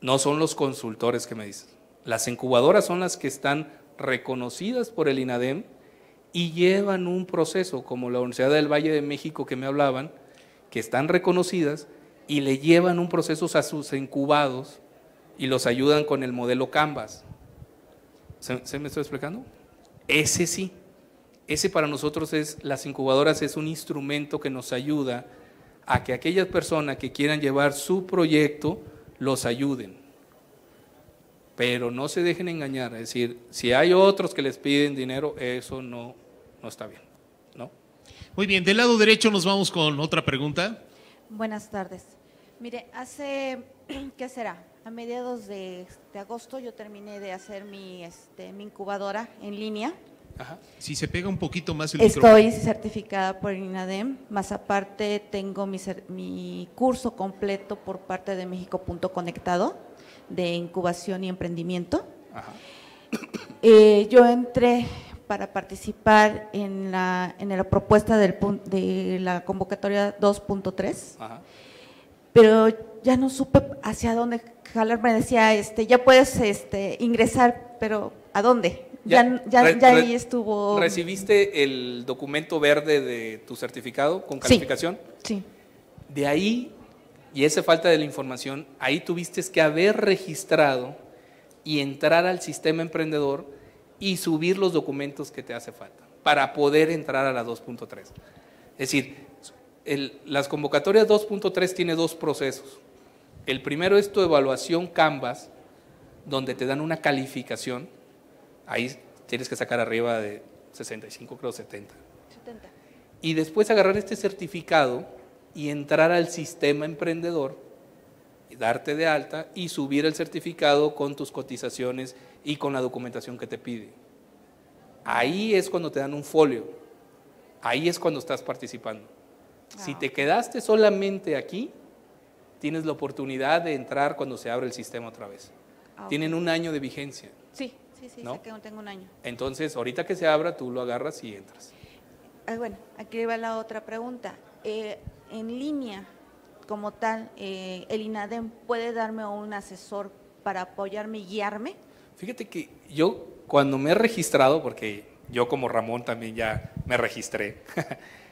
Speaker 2: No son los consultores que me dicen. Las incubadoras son las que están reconocidas por el INADEM y llevan un proceso, como la Universidad del Valle de México que me hablaban, que están reconocidas y le llevan un proceso a sus incubados y los ayudan con el modelo Canvas. ¿Se, se me está explicando? Ese sí. Ese para nosotros es, las incubadoras es un instrumento que nos ayuda a que aquellas personas que quieran llevar su proyecto los ayuden. Pero no se dejen engañar, es decir, si hay otros que les piden dinero, eso no, no está bien.
Speaker 1: ¿no? Muy bien, del lado derecho nos vamos con otra pregunta.
Speaker 3: Buenas tardes. Mire, hace, ¿qué será? A mediados de, agosto yo terminé de hacer mi, este, mi incubadora en línea si se pega un poquito más el Estoy certificada por INADEM, más aparte tengo mi, curso completo por parte de México Punto Conectado de incubación y emprendimiento. Eh, yo entré para participar en la, en la propuesta del, de la convocatoria 2.3, pero ya no supe hacia dónde jalar. Me decía, este, ya puedes este, ingresar, pero ¿a dónde? Ya, ahí estuvo.
Speaker 2: ¿Recibiste el documento verde de tu certificado con calificación? Sí, De ahí, y esa falta de la información, ahí tuviste que haber registrado y entrar al sistema emprendedor y subir los documentos que te hace falta para poder entrar a la 2.3. Es decir, las convocatorias 2.3 tiene dos procesos. El primero es tu evaluación Canvas, donde te dan una calificación ahí tienes que sacar arriba de 65, creo 70. 70. Y después agarrar este certificado y entrar al sistema emprendedor, y darte de alta y subir el certificado con tus cotizaciones y con la documentación que te pide. Ahí es cuando te dan un folio, ahí es cuando estás participando. Si te quedaste solamente aquí, tienes la oportunidad de entrar cuando se abre el sistema otra vez. Ah, Tienen un año de vigencia.
Speaker 3: Sí, Sí, sí, ¿no? que tengo un año.
Speaker 2: Entonces, ahorita que se abra, tú lo agarras y entras.
Speaker 3: Ah, bueno, aquí va la otra pregunta. Eh, en línea, como tal, eh, ¿el INADEM puede darme un asesor para apoyarme y guiarme?
Speaker 2: Fíjate que yo cuando me he registrado, porque yo como Ramón también ya me registré,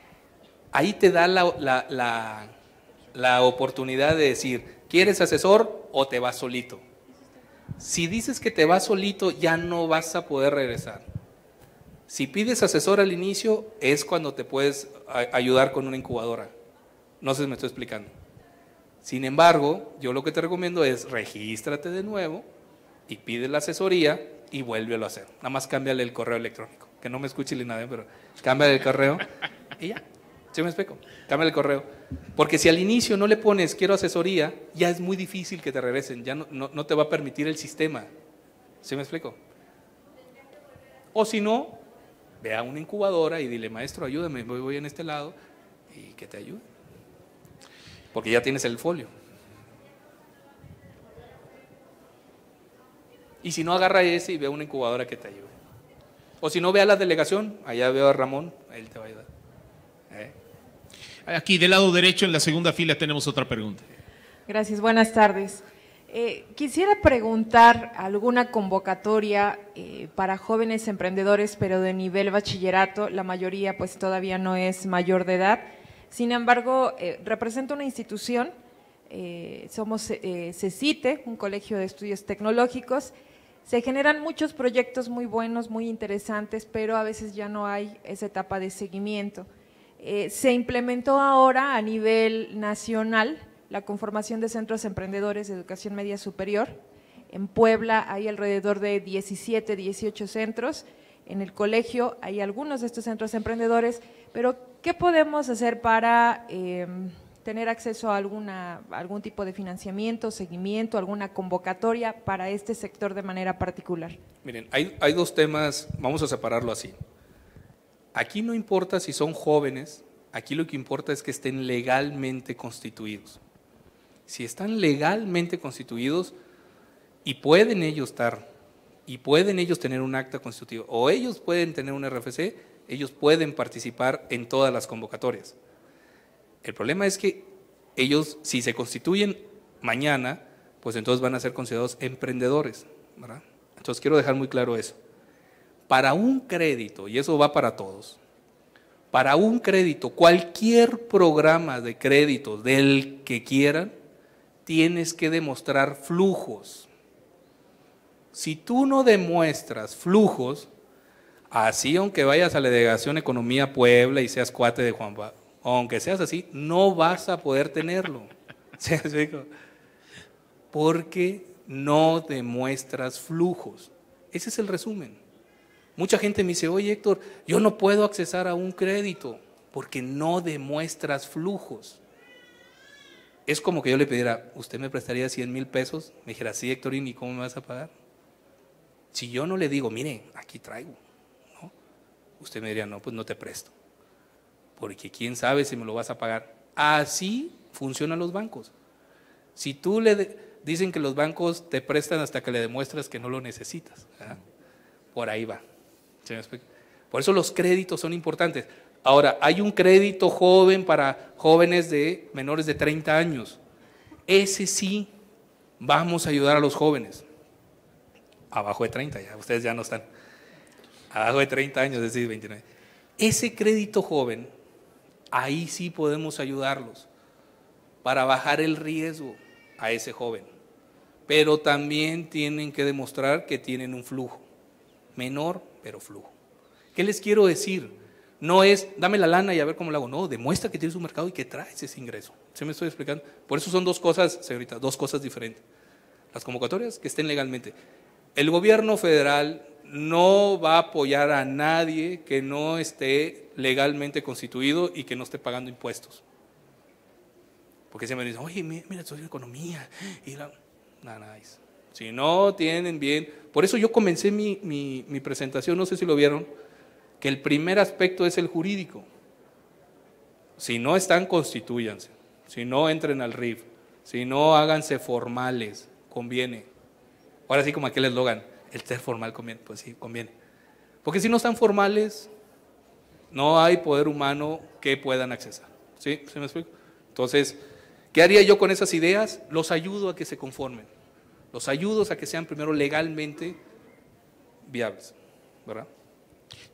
Speaker 2: ahí te da la, la, la, la oportunidad de decir, ¿quieres asesor o te vas solito? Si dices que te vas solito, ya no vas a poder regresar. Si pides asesor al inicio, es cuando te puedes ayudar con una incubadora. No sé si me estoy explicando. Sin embargo, yo lo que te recomiendo es regístrate de nuevo y pide la asesoría y vuélvelo a hacer. Nada más cámbiale el correo electrónico. Que no me escuche ni nada, pero cámbiale el correo y ya. ¿Sí me explico? Dame el correo. Porque si al inicio no le pones quiero asesoría, ya es muy difícil que te regresen, ya no, te va a permitir el sistema. ¿Sí me explico? O si no, ve a una incubadora y dile, maestro, ayúdame, voy, voy en este lado y que te ayude. Porque ya tienes el folio. Y si no, agarra ese y ve a una incubadora que te ayude. O si no, ve a la delegación, allá veo a Ramón, él te va a
Speaker 1: ayudar. Aquí, del lado derecho, en la segunda fila, tenemos otra pregunta.
Speaker 3: Gracias, buenas tardes. Eh, quisiera preguntar alguna convocatoria eh, para jóvenes emprendedores, pero de nivel bachillerato, la mayoría pues todavía no es mayor de edad. Sin embargo, eh, representa una institución, somos CECITE, un colegio de estudios tecnológicos, se generan muchos proyectos muy buenos, muy interesantes, pero a veces ya no hay esa etapa de seguimiento. Eh, se implementó ahora a nivel nacional la conformación de centros emprendedores de educación media superior. En Puebla hay alrededor de 17, 18 centros. En el colegio hay algunos de estos centros emprendedores, pero ¿qué podemos hacer para em, tener acceso a, alguna, algún tipo de financiamiento, seguimiento, alguna convocatoria para este sector de manera particular?
Speaker 2: Miren, hay dos temas, vamos a separarlo así. Aquí no importa si son jóvenes, aquí lo que importa es que estén legalmente constituidos. Si están legalmente constituidos y pueden ellos estar, y pueden ellos tener un acta constitutivo, o ellos pueden tener un RFC, ellos pueden participar en todas las convocatorias. El problema es que ellos, si se constituyen mañana, pues entonces van a ser considerados emprendedores. Entonces quiero dejar muy claro eso para un crédito, y eso va para todos, para un crédito, cualquier programa de crédito del que quieran, tienes que demostrar flujos. Si tú no demuestras flujos, así aunque vayas a la delegación Economía Puebla y seas cuate de Juan, aunque seas así, no vas a poder tenerlo. Porque no demuestras flujos. Ese es el resumen. Mucha gente me dice, oye Héctor, yo no puedo accesar a un crédito porque no demuestras flujos. Es como que yo le pidiera, ¿usted me prestaría 100 mil pesos? Me dijera, sí Héctor, ¿y cómo me vas a pagar? Si yo no le digo, mire, aquí traigo, ¿no? usted me diría, no, pues no te presto, porque quién sabe si me lo vas a pagar. Así funcionan los bancos. Si tú le... dicen que los bancos te prestan hasta que le demuestras que no lo necesitas. Por ahí va. Por eso los créditos son importantes. Ahora, hay un crédito joven para jóvenes de menores de 30 años. Ese sí vamos a ayudar a los jóvenes. Abajo de 30, ya ustedes ya no están. Abajo de 30 años, es decir, 29. Ese crédito joven, ahí sí podemos ayudarlos para bajar el riesgo a ese joven. Pero también tienen que demostrar que tienen un flujo menor pero flujo. ¿Qué les quiero decir? No es, dame la lana y a ver cómo lo hago. No, demuestra que tienes un mercado y que traes ese ingreso. ¿Se me estoy explicando? Por eso son dos cosas, señorita, dos cosas diferentes. Las convocatorias que estén legalmente. El gobierno federal no va a apoyar a nadie que no esté legalmente constituido y que no esté pagando impuestos. Porque se me dicen, oye, mira, soy de economía. Y la... Nada, nada, si no tienen bien, por eso yo comencé mi, presentación, no sé si lo vieron, que el primer aspecto es el jurídico. Si no están, constituyanse. Si no, entren al RIF. Si no, háganse formales. Conviene. Ahora sí, como aquel eslogan, el ser formal conviene. Pues sí, conviene. Porque si no están formales, no hay poder humano que puedan accesar. ¿Sí? ¿Se me explico? Entonces, ¿qué haría yo con esas ideas? Los ayudo a que se conformen. Los ayudos a que sean primero legalmente
Speaker 1: viables. ¿verdad?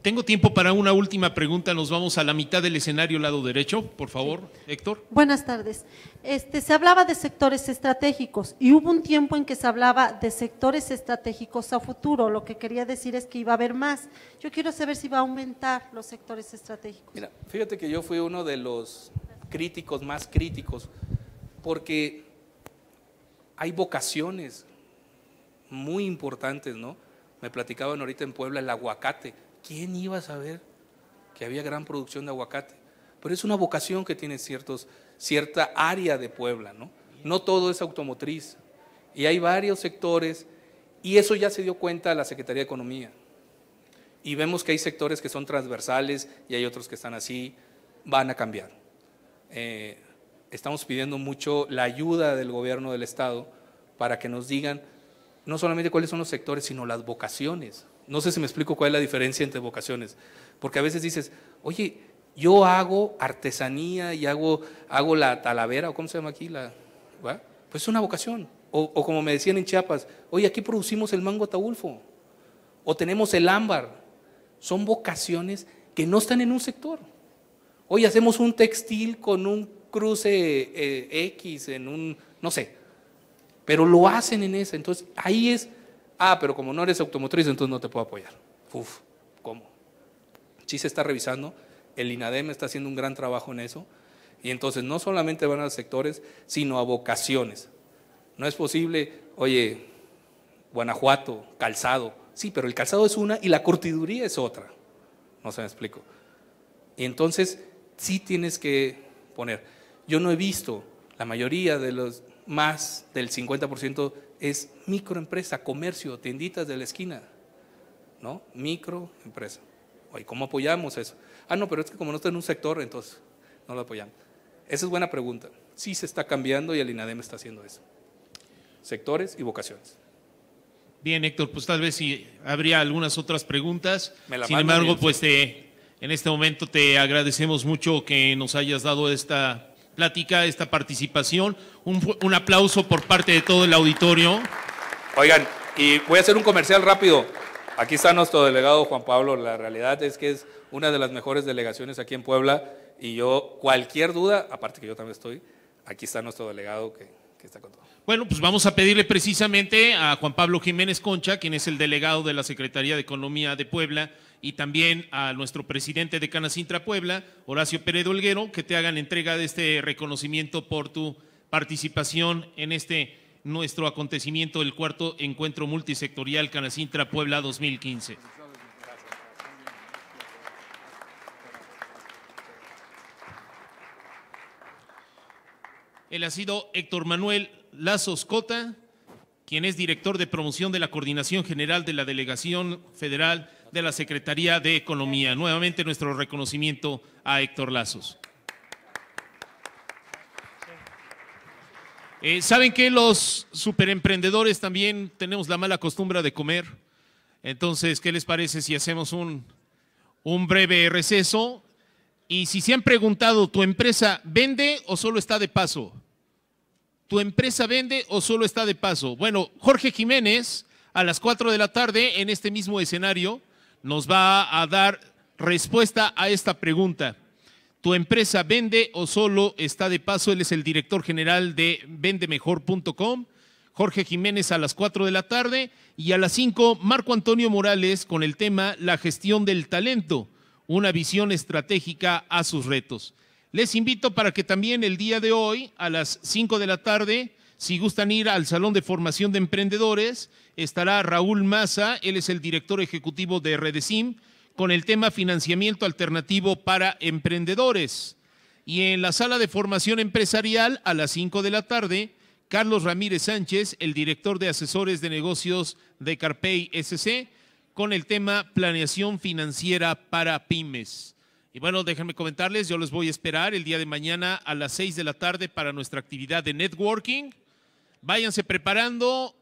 Speaker 1: Tengo tiempo para una última pregunta. Nos vamos a la mitad del escenario, lado derecho, por favor, Héctor.
Speaker 3: Buenas tardes. Este, se hablaba de sectores estratégicos y hubo un tiempo en que se hablaba de sectores estratégicos a futuro. Lo que quería decir es que iba a haber más. Yo quiero saber si va a aumentar los sectores estratégicos. Mira,
Speaker 2: fíjate que yo fui uno de los críticos más críticos porque hay vocaciones muy importantes, ¿no? Me platicaban ahorita en Puebla el aguacate. ¿Quién iba a saber que había gran producción de aguacate? Pero es una vocación que tiene ciertos, cierta área de Puebla, ¿no? No todo es automotriz. Y hay varios sectores, y eso ya se dio cuenta la Secretaría de Economía. Y vemos que hay sectores que son transversales y hay otros que están así, van a cambiar. Eh, estamos pidiendo mucho la ayuda del gobierno del Estado para que nos digan no solamente cuáles son los sectores, sino las vocaciones. No sé si me explico cuál es la diferencia entre vocaciones, porque a veces dices, oye, yo hago artesanía y hago, hago la talavera, o cómo se llama aquí, la, pues es una vocación. O, como me decían en Chiapas, oye, aquí producimos el mango ataulfo, o tenemos el ámbar. Son vocaciones que no están en un sector. Hoy hacemos un textil con un cruce eh, X en un, no sé, pero lo hacen en esa. Entonces ahí es, ah, pero como no eres automotriz, entonces no te puedo apoyar. Uf, ¿cómo? Sí se está revisando, el INADEM está haciendo un gran trabajo en eso, y entonces no solamente van a sectores, sino a vocaciones. No es posible, oye, Guanajuato, calzado, sí, pero el calzado es una y la curtiduría es otra. No se me explico. Y entonces sí tienes que poner. Yo no he visto la mayoría de los más del 50% es microempresa, comercio, tienditas de la esquina, ¿no? Microempresa. Oye, cómo apoyamos eso? Ah, no, pero es que como no está en un sector, entonces no lo apoyamos. Esa es buena pregunta. Sí se está cambiando y el INADEM está haciendo eso. Sectores y vocaciones.
Speaker 1: Bien, Héctor, pues tal vez si habría algunas otras preguntas. Sin embargo, pues en este momento te agradecemos mucho que nos hayas dado esta plática, esta participación. Un, aplauso por parte de todo el auditorio. Oigan, y voy a hacer un comercial rápido.
Speaker 2: Aquí está nuestro delegado Juan Pablo. La realidad es que es una de las mejores delegaciones aquí en Puebla. Y yo, cualquier duda, aparte que yo también estoy, aquí está nuestro delegado que, que está con
Speaker 1: todo. Bueno, pues vamos a pedirle precisamente a Juan Pablo Jiménez Concha, quien es el delegado de la Secretaría de Economía de Puebla, y también a nuestro presidente de Canacintra Puebla, Horacio Pérez olguero que te hagan entrega de este reconocimiento por tu participación en este nuestro acontecimiento el cuarto encuentro multisectorial Canacintra Puebla 2015. El ha sido Héctor Manuel Lazos Cota, quien es director de promoción de la Coordinación General de la Delegación Federal de la Secretaría de Economía. Nuevamente nuestro reconocimiento a Héctor Lazos. Eh, Saben que los superemprendedores también tenemos la mala costumbre de comer. Entonces, ¿qué les parece si hacemos un, un breve receso? Y si se han preguntado, ¿tu empresa vende o solo está de paso? ¿Tu empresa vende o solo está de paso? Bueno, Jorge Jiménez, a las 4 de la tarde, en este mismo escenario, nos va a dar respuesta a esta pregunta. ¿Tu empresa vende o solo está de paso? Él es el director general de vendemejor.com. Jorge Jiménez a las 4 de la tarde y a las 5 Marco Antonio Morales con el tema La gestión del talento, una visión estratégica a sus retos. Les invito para que también el día de hoy a las 5 de la tarde si gustan ir al Salón de Formación de Emprendedores, estará Raúl Maza, él es el director ejecutivo de Redesim, con el tema financiamiento alternativo para emprendedores. Y en la sala de formación empresarial, a las 5 de la tarde, Carlos Ramírez Sánchez, el director de asesores de negocios de Carpey SC, con el tema planeación financiera para pymes. Y bueno, déjenme comentarles, yo los voy a esperar el día de mañana a las 6 de la tarde para nuestra actividad de networking váyanse preparando,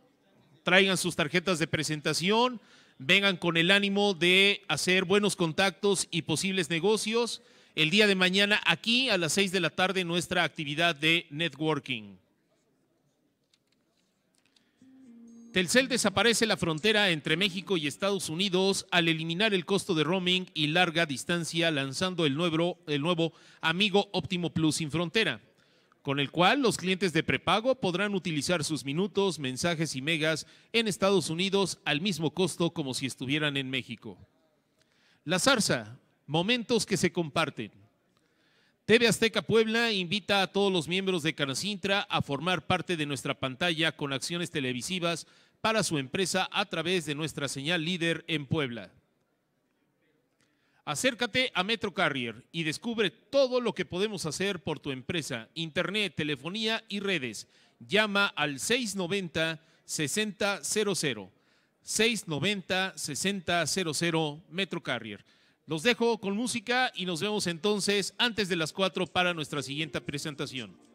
Speaker 1: traigan sus tarjetas de presentación, vengan con el ánimo de hacer buenos contactos y posibles negocios. El día de mañana aquí a las 6 de la tarde nuestra actividad de networking. Telcel desaparece la frontera entre México y Estados Unidos al eliminar el costo de roaming y larga distancia lanzando el nuevo, el nuevo Amigo Óptimo Plus sin frontera con el cual los clientes de prepago podrán utilizar sus minutos, mensajes y megas en Estados Unidos al mismo costo como si estuvieran en México. La zarza, momentos que se comparten. TV Azteca Puebla invita a todos los miembros de Canacintra a formar parte de nuestra pantalla con acciones televisivas para su empresa a través de nuestra señal líder en Puebla. Acércate a Metro Carrier y descubre todo lo que podemos hacer por tu empresa, internet, telefonía y redes. Llama al 690 6000. 690 6000 Metro Carrier. Los dejo con música y nos vemos entonces antes de las 4 para nuestra siguiente presentación.